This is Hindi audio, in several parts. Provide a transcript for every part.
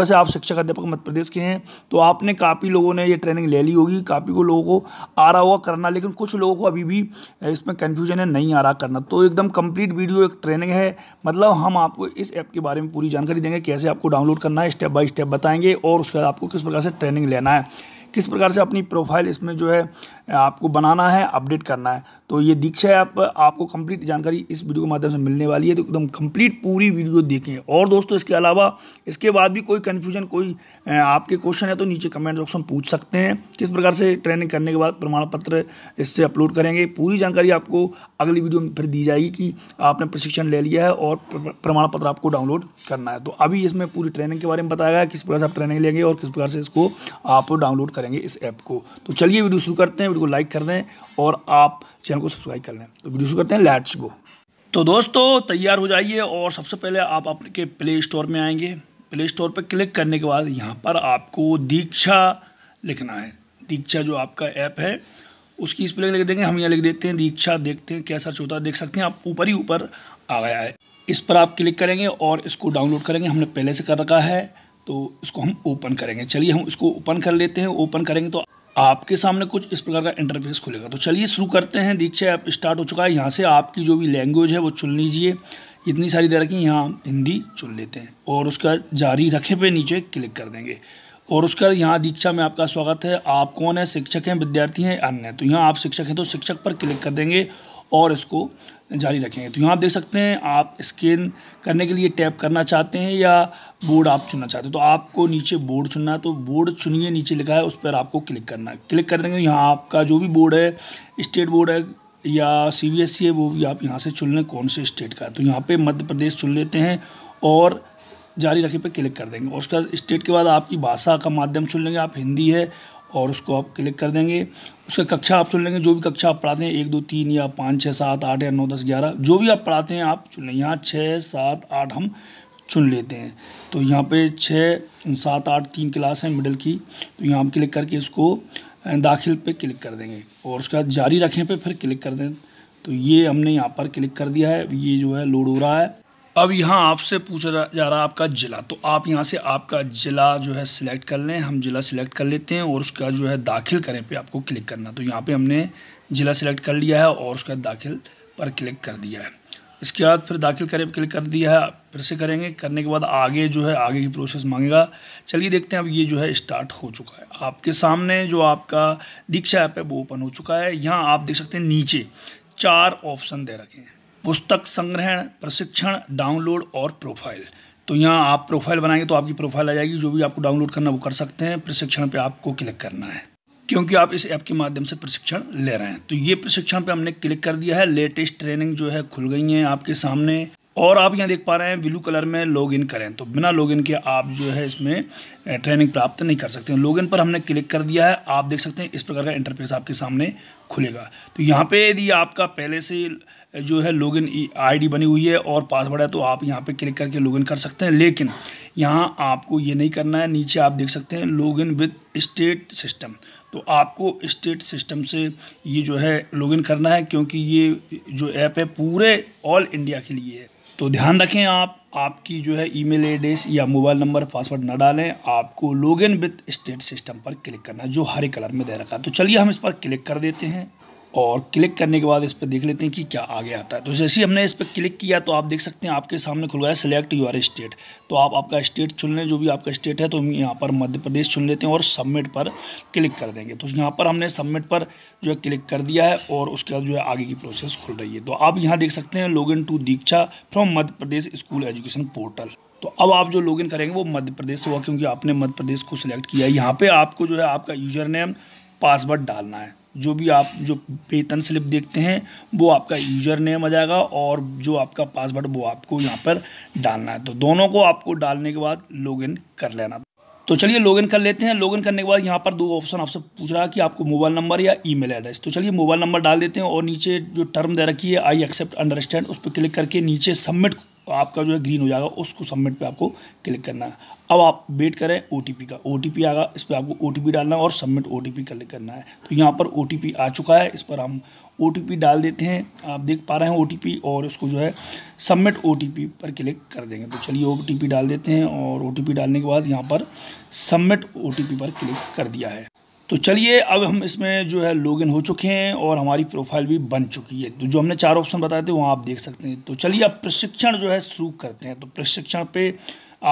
वैसे आप शिक्षक अध्यापक मध्य प्रदेश के हैं तो आपने काफ़ी लोगों ने ये ट्रेनिंग ले ली होगी काफ़ी को लोगों को आ रहा होगा करना लेकिन कुछ लोगों को अभी भी इसमें कन्फ्यूजन है नहीं आ रहा करना तो एकदम कंप्लीट वीडियो एक ट्रेनिंग है मतलब हम आपको इस ऐप के बारे में पूरी जानकारी देंगे कैसे आपको डाउनलोड करना है स्टेप बाय स्टेप बताएंगे और उसके बाद आपको किस प्रकार से ट्रेनिंग लेना है किस प्रकार से अपनी प्रोफाइल इसमें जो है आपको बनाना है अपडेट करना है तो ये दीक्षा ऐप आप, आपको कंप्लीट जानकारी इस वीडियो के माध्यम से मिलने वाली है तो एकदम कंप्लीट पूरी वीडियो देखें और दोस्तों इसके अलावा इसके बाद भी कोई कन्फ्यूजन कोई आपके क्वेश्चन है तो नीचे कमेंट बॉक्स में पूछ सकते हैं किस प्रकार से ट्रेनिंग करने के बाद प्रमाण पत्र इससे अपलोड करेंगे पूरी जानकारी आपको अगली वीडियो में फिर दी जाएगी कि आपने प्रशिक्षण ले लिया है और प्रमाण पत्र आपको डाउनलोड करना है तो अभी इसमें पूरी ट्रेनिंग के बारे में बताया गया किस प्रकार से आप ट्रेनिंग लेंगे और किस प्रकार से इसको आप डाउनलोड करेंगे इस ऐप को तो चलिए वीडियो शुरू करते हैं वीडियो को लाइक कर दें और आप चैनल को सब्सक्राइब कर लें तो वीडियो शुरू करते हैं लेट्स गो तो दोस्तों तैयार हो जाइए और सबसे पहले आप अपने प्ले स्टोर में आएंगे प्ले स्टोर पर क्लिक करने के बाद यहाँ पर आपको दीक्षा लिखना है दीक्षा जो आपका ऐप है उसकी इस पर लिख देंगे हम यहाँ लिख देते हैं दीक्षा देखते हैं क्या सर्च होता है देख सकते हैं आप ऊपर ही ऊपर आ गया है इस पर आप क्लिक करेंगे और इसको डाउनलोड करेंगे हमने पहले से कर रखा है तो इसको हम ओपन करेंगे चलिए हम इसको ओपन कर लेते हैं ओपन करेंगे तो आपके सामने कुछ इस प्रकार का इंटरफेस खुलेगा तो चलिए शुरू करते हैं दीक्षा ऐप स्टार्ट हो चुका है यहाँ से आपकी जो भी लैंग्वेज है वो चुन लीजिए इतनी सारी देर की यहाँ हम हिंदी चुन लेते हैं और उसका जारी रखे पे नीचे क्लिक कर देंगे और उसका यहाँ दीक्षा में आपका स्वागत है आप कौन है शिक्षक हैं विद्यार्थी हैं अन्य तो यहाँ आप शिक्षक हैं तो शिक्षक पर क्लिक कर देंगे और इसको जारी रखेंगे तो यहाँ आप देख सकते हैं आप स्कैन करने के लिए टैप करना चाहते हैं या बोर्ड आप चुनना चाहते हैं तो आपको नीचे बोर्ड चुनना है तो बोर्ड चुनिए नीचे लिखा है उस पर आपको क्लिक करना है क्लिक कर देंगे तो यहाँ आपका जो भी बोर्ड है स्टेट बोर्ड है या सी बी एस सी है वो भी आप यहाँ से चुन लें कौन से स्टेट का तो यहाँ पर मध्य प्रदेश चुन लेते हैं और जारी रखे पे क्लिक कर देंगे और उसका स्टेट के बाद आपकी भाषा का माध्यम चुन लेंगे आप हिंदी है और उसको आप क्लिक कर देंगे उसका कक्षा आप चुन लेंगे जो भी कक्षा आप पढ़ाते हैं एक दो तीन या पाँच छः सात आठ या नौ दस ग्यारह जो भी आप पढ़ाते हैं आप चुन लें यहाँ छः सात आठ हम चुन लेते हैं तो यहाँ पे छः सात आठ तीन क्लास है मिडिल की तो यहाँ हम क्लिक करके इसको दाखिल पे क्लिक कर देंगे और उसका जारी रखें पे फिर क्लिक कर दें तो ये हमने यहाँ पर क्लिक कर दिया है ये जो है लोड हो रहा है अब यहाँ आपसे पूछा जा रहा है आपका ज़िला तो आप यहाँ से आपका ज़िला जो है सिलेक्ट कर लें हम ज़िला सिलेक्ट कर लेते हैं और उसका जो है दाखिल करें पे आपको क्लिक करना तो यहाँ पे हमने ज़िला सिलेक्ट कर लिया है और उसका दाखिल पर क्लिक कर दिया है इसके बाद फिर दाखिल करें क्लिक कर दिया है फिर से करेंगे करने के बाद आगे जो है आगे की प्रोसेस मांगेगा चलिए देखते हैं अब ये जो है स्टार्ट हो चुका है आपके सामने जो आपका दीक्षा ऐप है वो ओपन हो चुका है यहाँ आप देख सकते हैं नीचे चार ऑप्शन दे रखे हैं पुस्तक संग्रहण प्रशिक्षण डाउनलोड और प्रोफाइल तो यहाँ आप प्रोफाइल बनाएंगे तो आपकी प्रोफाइल आ जाएगी जो भी आपको डाउनलोड करना वो कर सकते हैं प्रशिक्षण पे आपको क्लिक करना है क्योंकि आप इस ऐप के माध्यम से प्रशिक्षण ले रहे हैं तो ये प्रशिक्षण पे हमने क्लिक कर दिया है लेटेस्ट ट्रेनिंग जो है खुल गई हैं आपके सामने और आप यहाँ देख पा रहे हैं ब्लू कलर में लॉग इन करें तो बिना लॉग इन के आप जो है इसमें ट्रेनिंग प्राप्त नहीं कर सकते लॉग इन पर हमने क्लिक कर दिया है आप देख सकते हैं इस प्रकार का इंटरफेस आपके सामने खुलेगा तो यहाँ पे यदि आपका पहले से जो है लॉगिन आईडी बनी हुई है और पासवर्ड है तो आप यहाँ पे क्लिक करके लॉगिन कर सकते हैं लेकिन यहाँ आपको ये नहीं करना है नीचे आप देख सकते हैं लॉगिन विद स्टेट सिस्टम तो आपको स्टेट सिस्टम से ये जो है लॉगिन करना है क्योंकि ये जो ऐप है पूरे ऑल इंडिया के लिए है तो ध्यान रखें आप आपकी जो है ईमेल एड्रेस या मोबाइल नंबर पासवर्ड ना डालें आपको लॉगिन विद स्टेट सिस्टम पर क्लिक करना है जो हरे कलर में दे रखा है तो चलिए हम इस पर क्लिक कर देते हैं और क्लिक करने के बाद इस पर देख लेते हैं कि क्या आगे आता है तो जैसे ही हमने इस पर क्लिक किया तो आप देख सकते हैं आपके सामने खुल गया है सिलेक्ट यूर स्टेट तो आप आपका स्टेट चुन लें जो भी आपका स्टेट है तो हम यहाँ पर मध्य प्रदेश चुन लेते हैं और सबमिट पर क्लिक कर देंगे तो यहाँ पर हमने सबमिट पर जो है क्लिक कर दिया है और उसके बाद जो है आगे की प्रोसेस खुल रही है तो आप यहाँ देख सकते हैं log in to Diksha from Madhya Pradesh school education portal तो अब आप जो लॉगिन करेंगे वो मध्य प्रदेश हुआ क्योंकि आपने मध्य प्रदेश को सिलेक्ट किया है यहाँ पे आपको जो है आपका यूजर नेम पासवर्ड डालना है जो भी आप जो वेतन स्लिप देखते हैं वो आपका यूजर नेम आ जाएगा और जो आपका पासवर्ड वो आपको यहाँ पर डालना है तो दोनों को आपको डालने के बाद लॉगिन कर लेना तो चलिए लॉगिन कर लेते हैं लॉगिन करने के बाद यहाँ पर दो ऑप्शन आपसे पूछ रहा है कि आपको मोबाइल नंबर या ईमेल एड्रेस तो चलिए मोबाइल नंबर डाल देते हैं और नीचे जो टर्म दे रखी है आई एक्सेप्ट अंडरस्टैंड उस पर क्लिक करके नीचे सबमिट और आपका जो है ग्रीन हो जाएगा उसको सबमिट पे आपको क्लिक करना है अब आप वेट करें ओ का ओ आएगा इस पर आपको ओ डालना है और सबमिट ओ टी क्लिक करना है तो यहाँ पर ओ आ चुका है इस पर हम ओ डाल देते हैं आप देख पा रहे हैं ओ और इसको जो है सबमिट ओ पर क्लिक कर देंगे तो चलिए ओ डाल देते हैं और ओ डालने के बाद यहाँ पर सबमिट ओ पर क्लिक कर दिया है तो चलिए अब हम इसमें जो है लॉगिन हो चुके हैं और हमारी प्रोफाइल भी बन चुकी है तो जो हमने चार ऑप्शन बताए थे वहाँ आप देख सकते हैं तो चलिए अब प्रशिक्षण जो है शुरू करते हैं तो प्रशिक्षण पे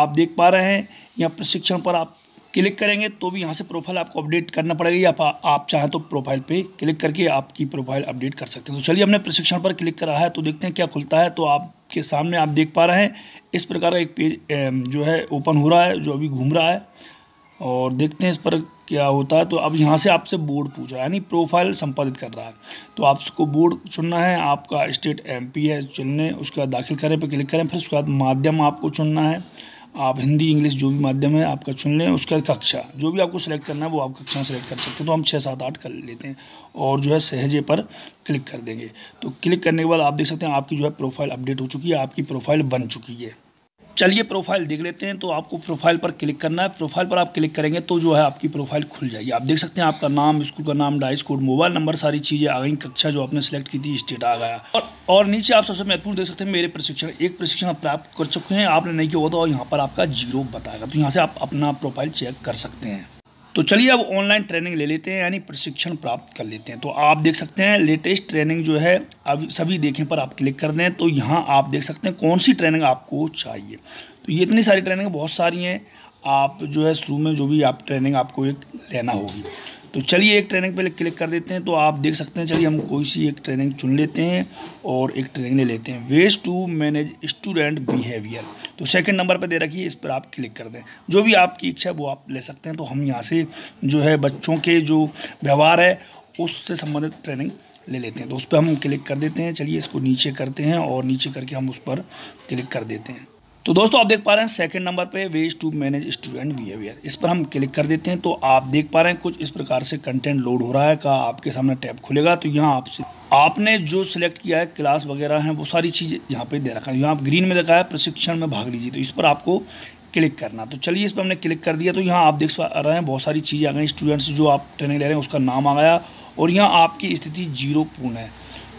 आप देख पा रहे हैं या प्रशिक्षण पर आप क्लिक करेंगे तो भी यहाँ से प्रोफाइल आपको अपडेट करना पड़ेगा या आप, आप चाहें तो प्रोफाइल पर क्लिक करके आपकी प्रोफाइल अपडेट कर सकते हैं तो चलिए हमने प्रशिक्षण पर क्लिक करा है तो देखते हैं क्या खुलता है तो आपके सामने आप देख पा रहे हैं इस प्रकार का एक पेज जो है ओपन हो रहा है जो अभी घूम रहा है और देखते हैं इस पर क्या होता है तो अब यहाँ से आपसे बोर्ड पूछ रहा है यानी प्रोफाइल संपादित कर रहा है तो आपको बोर्ड चुनना है आपका स्टेट एमपी है चुनने उसके बाद दाखिल करें पर क्लिक करें फिर उसके बाद माध्यम आपको चुनना है आप हिंदी इंग्लिश जो भी माध्यम है आपका चुन लें उसके बाद कक्षा जो भी आपको सिलेक्ट करना है वो आप कक्षा सेलेक्ट कर सकते हैं तो हम छः सात आठ कर लेते हैं और जो है सहजे पर क्लिक कर देंगे तो क्लिक करने के बाद आप देख सकते हैं आपकी जो है प्रोफाइल अपडेट हो चुकी है आपकी प्रोफाइल बन चुकी है चलिए प्रोफाइल देख लेते हैं तो आपको प्रोफाइल पर क्लिक करना है प्रोफाइल पर आप क्लिक करेंगे तो जो है आपकी प्रोफाइल खुल जाएगी आप देख सकते हैं आपका नाम स्कूल का नाम डाइस कोड मोबाइल नंबर सारी चीज़ें आ गई कक्षा जो आपने सेलेक्ट की थी स्टेट आ गया और और नीचे आप सबसे महत्वपूर्ण देख सकते हैं मेरे प्रशिक्षण एक प्रशिक्षण आप प्राप्त कर चुके हैं आपने नहीं किया होता तो और यहाँ पर आपका जीरो बताएगा तो यहाँ से आप अपना प्रोफाइल चेक कर सकते हैं तो चलिए अब ऑनलाइन ट्रेनिंग ले लेते हैं यानी प्रशिक्षण प्राप्त कर लेते हैं तो आप देख सकते हैं लेटेस्ट ट्रेनिंग जो है अब सभी देखें पर आप क्लिक कर दें तो यहाँ आप देख सकते हैं कौन सी ट्रेनिंग आपको चाहिए तो ये इतनी सारी ट्रेनिंग बहुत सारी हैं आप जो है शुरू में जो भी आप ट्रेनिंग आपको एक लेना होगी तो चलिए एक ट्रेनिंग पहले क्लिक कर देते हैं तो आप देख सकते हैं चलिए हम कोई सी एक ट्रेनिंग चुन लेते हैं और एक ट्रेनिंग ले लेते हैं ways to manage student behaviour तो सेकंड नंबर पर दे रखी है इस पर आप क्लिक कर दें जो भी आपकी इच्छा है वो आप ले सकते हैं तो हम यहाँ से जो है बच्चों के जो व्यवहार है उससे संबंधित ट्रेनिंग ले लेते हैं तो उस पर हम क्लिक कर देते हैं चलिए इसको नीचे करते हैं और नीचे करके हम उस पर क्लिक कर देते हैं तो दोस्तों आप देख पा रहे हैं सेकंड नंबर पे ways to manage student behaviour इस पर हम क्लिक कर देते हैं तो आप देख पा रहे हैं कुछ इस प्रकार से कंटेंट लोड हो रहा है का आपके सामने टैब खुलेगा तो यहाँ आपसे आपने जो सिलेक्ट किया है क्लास वगैरह है वो सारी चीज़ें यहाँ पे दे रखा है यहाँ आप ग्रीन में रखा है प्रशिक्षण में भाग लीजिए तो इस पर आपको क्लिक करना तो चलिए इस पर हमने क्लिक कर दिया तो यहाँ आप देख पा रहे हैं बहुत सारी चीज़ें आ गई स्टूडेंट्स जो आप ट्रेनिंग ले रहे हैं उसका नाम आ गया और यहाँ आपकी स्थिति जीरो पूर्ण है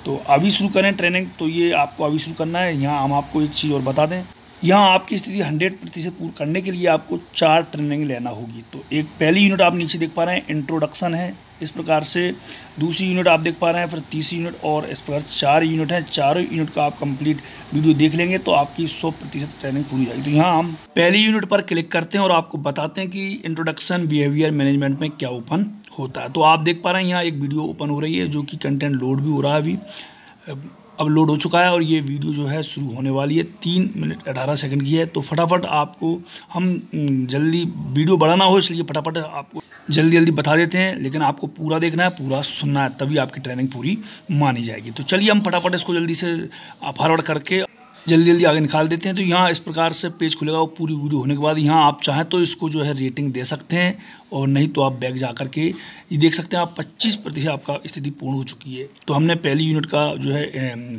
तो अभी शुरू करें ट्रेनिंग तो ये आपको अभी शुरू करना है यहाँ हम आपको एक चीज़ और बता दें यहाँ आपकी स्थिति हंड्रेड प्रतिशत पूर्ण करने के लिए आपको चार ट्रेनिंग लेना होगी तो एक पहली यूनिट आप नीचे देख पा रहे हैं इंट्रोडक्शन है इस प्रकार से दूसरी यूनिट आप देख पा रहे हैं फिर तीसरी यूनिट और इस प्रकार चार यूनिट हैं चारों यूनिट का आप कंप्लीट वीडियो देख लेंगे तो आपकी सौ प्रतिशत ट्रेनिंग पूरी जाएगी तो यहाँ हम पहली यूनिट पर क्लिक करते हैं और आपको बताते हैं कि इंट्रोडक्शन बिहेवियर मैनेजमेंट में क्या ओपन होता है तो आप देख पा रहे हैं यहाँ एक वीडियो ओपन हो रही है जो कि कंटेंट लोड भी हो रहा है अभी अब लोड हो चुका है और ये वीडियो जो है शुरू होने वाली है तीन मिनट अठारह सेकंड की है तो फटाफट आपको हम जल्दी वीडियो बढ़ाना हो इसलिए फटाफट आपको जल्दी जल्दी बता देते हैं लेकिन आपको पूरा देखना है पूरा सुनना है तभी आपकी ट्रेनिंग पूरी मानी जाएगी तो चलिए हम फटाफट इसको जल्दी से फॉरवर्ड करके जल्दी जल्दी आगे निकाल देते हैं तो यहाँ इस प्रकार से पेज खुलेगा वो पूरी वीडियो होने के बाद यहाँ आप चाहें तो इसको जो है रेटिंग दे सकते हैं और नहीं तो आप बैग जा करके के ये देख सकते हैं आप पच्चीस प्रतिशत आपका स्थिति पूर्ण हो चुकी है तो हमने पहली यूनिट का जो है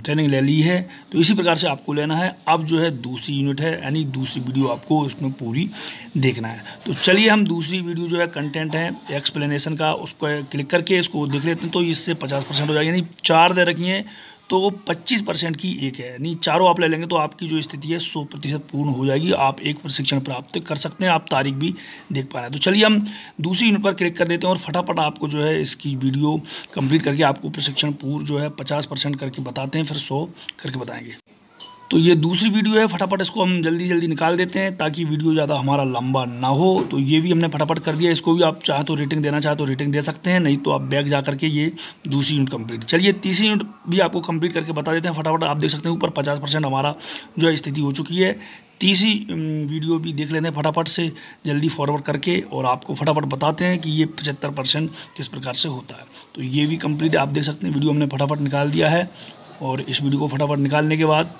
ट्रेनिंग ले ली है तो इसी प्रकार से आपको लेना है अब जो है दूसरी यूनिट है यानी दूसरी वीडियो आपको उसमें पूरी देखना है तो चलिए हम दूसरी वीडियो जो है कंटेंट है एक्सप्लेनेशन का उस पर क्लिक करके इसको देख लेते हैं तो इससे पचास परसेंट हो जाएगा यानी चार दे रखी हैं तो वो 25 परसेंट की एक है यानी चारों आप ले लेंगे तो आपकी जो स्थिति है 100 प्रतिशत पूर्ण हो जाएगी आप एक प्रशिक्षण प्राप्त कर सकते हैं आप तारीख भी देख पा रहे हैं तो चलिए हम दूसरी यूनिट पर क्लिक कर देते हैं और फटाफट आपको जो है इसकी वीडियो कंप्लीट करके आपको प्रशिक्षण पूर्ण जो है पचास करके बताते हैं फिर सौ करके बताएँगे तो ये दूसरी वीडियो है फटाफट इसको हम जल्दी जल्दी निकाल देते हैं ताकि वीडियो ज़्यादा हमारा लंबा ना हो तो ये भी हमने फटाफट कर दिया इसको भी आप चाहे तो रेटिंग देना चाहे तो रेटिंग दे सकते हैं नहीं तो आप बैग जा करके ये दूसरी यूनिट कंप्लीट चलिए तीसरी यूनिट भी आपको कंप्लीट करके बता देते हैं फटाफट आप देख सकते हैं ऊपर पचास परसेंट हमारा जो है स्थिति हो चुकी है तीसरी वीडियो भी देख लेते हैं फटाफट से जल्दी फॉरवर्ड करके और आपको फटाफट बताते हैं कि ये पचहत्तर परसेंट किस प्रकार से होता है तो ये भी कंप्लीट आप देख सकते हैं वीडियो हमने फटाफट निकाल दिया है और इस वीडियो को फटाफट निकालने के बाद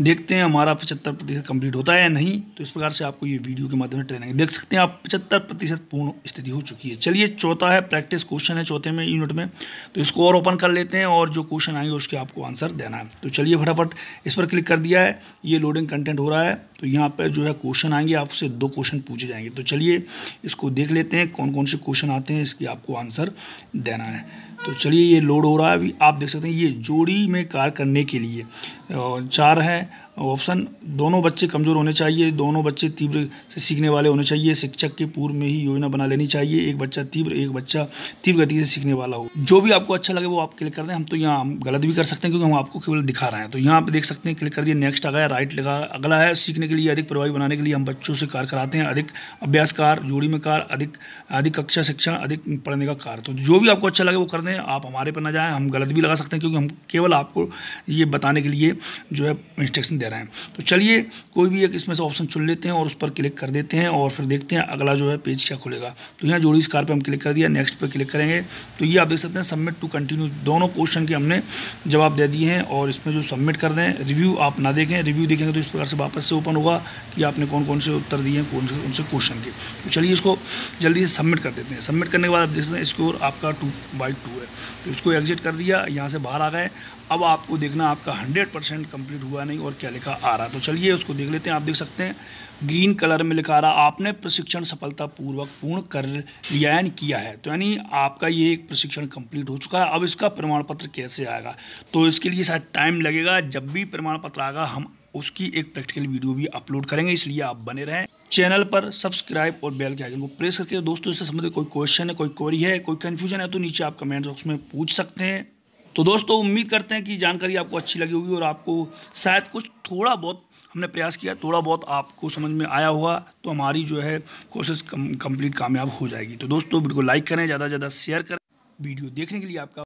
देखते हैं हमारा पचहत्तर प्रतिशत कम्प्लीट होता है या नहीं तो इस प्रकार से आपको ये वीडियो के माध्यम से ट्रेनिंग देख सकते हैं आप पचहत्तर प्रतिशत पूर्ण स्थिति हो चुकी है चलिए चौथा है प्रैक्टिस क्वेश्चन है चौथे में यूनिट में तो इसको और ओपन कर लेते हैं और जो क्वेश्चन आएंगे उसके आपको आंसर देना है तो चलिए फटाफट इस पर क्लिक कर दिया है ये लोडिंग कंटेंट हो रहा है तो यहाँ पर जो है क्वेश्चन आएंगे आपसे दो क्वेश्चन पूछे जाएंगे तो चलिए इसको देख लेते हैं कौन कौन से क्वेश्चन आते हैं इसकी आपको आंसर देना है तो चलिए ये लोड हो रहा है अभी आप देख सकते हैं ये जोड़ी में कार्य करने के लिए चार है ऑप्शन दोनों बच्चे कमज़ोर होने चाहिए दोनों बच्चे तीव्र से सीखने वाले होने चाहिए शिक्षक के पूर्व में ही योजना बना लेनी चाहिए एक बच्चा तीव्र एक बच्चा तीव्र गति से सीखने वाला हो जो भी आपको अच्छा लगे वो आप क्लिक कर दें हम तो यहाँ हम गलत भी कर सकते हैं क्योंकि हम आपको केवल दिखा रहे हैं तो यहाँ आप देख सकते हैं क्लिक कर दिए नेक्स्ट आ गया राइट लगा अगला है सीखने के लिए अधिक प्रभावी बनाने के लिए हम बच्चों से कार कराते हैं अधिक अभ्यास कार जोड़ी में कार अधिक अधिक कक्षा शिक्षा अधिक पढ़ने का कार तो जो भी आपको अच्छा लगे वो कर दें आप हमारे पर ना जाएँ हम गलत भी लगा सकते हैं क्योंकि हम केवल आपको ये बताने के लिए जो है इंस्ट्रक्शन दे रहा है तो चलिए कोई भी एक इसमें से ऑप्शन चुन लेते हैं और उस पर क्लिक कर देते हैं और फिर देखते हैं अगला जो है पेज क्या खुलेगा तो यहाँ जोड़ी स्कार पर हम क्लिक कर दिया नेक्स्ट पर क्लिक करेंगे तो ये आप देख सकते हैं सबमिट टू कंटिन्यू दोनों क्वेश्चन के हमने जवाब दे दिए हैं और इसमें जो सबमिट कर दें रिव्यू आप ना देखें रिव्यू देखेंगे तो इस प्रकार से वापस से ओपन होगा कि आपने कौन कौन से उत्तर दिए हैं कौन से कौन से क्वेश्चन के तो चलिए इसको जल्दी से सबमिट कर देते हैं सबमिट करने के बाद आप देख सकते हैं स्कोर आपका टू बाई टू है तो इसको एग्जिट कर दिया यहाँ से बाहर आ गए अब आपको देखना आपका 100 परसेंट कम्प्लीट हुआ नहीं और क्या लिखा आ रहा तो चलिए उसको देख लेते हैं आप देख सकते हैं ग्रीन कलर में लिखा आ रहा आपने प्रशिक्षण सफलतापूर्वक पूर्ण कर लिया यानी किया है तो यानी आपका ये एक प्रशिक्षण कंप्लीट हो चुका है अब इसका प्रमाण पत्र कैसे आएगा तो इसके लिए शायद टाइम लगेगा जब भी प्रमाण पत्र आएगा हम उसकी एक प्रैक्टिकल वीडियो भी अपलोड करेंगे इसलिए आप बने रहें चैनल पर सब्सक्राइब और बेल के आइकन को प्रेस करके दोस्तों इससे संबंधित कोई क्वेश्चन है कोई क्वेरी है कोई कन्फ्यूजन है तो नीचे आप कमेंट बॉक्स में पूछ सकते हैं तो दोस्तों उम्मीद करते हैं कि जानकारी आपको अच्छी लगी होगी और आपको शायद कुछ थोड़ा बहुत हमने प्रयास किया थोड़ा बहुत आपको समझ में आया हुआ तो हमारी जो है कोशिश कम, कम्प्लीट कामयाब हो जाएगी तो दोस्तों वीडियो को लाइक करें ज़्यादा से ज़्यादा शेयर करें वीडियो देखने के लिए आपका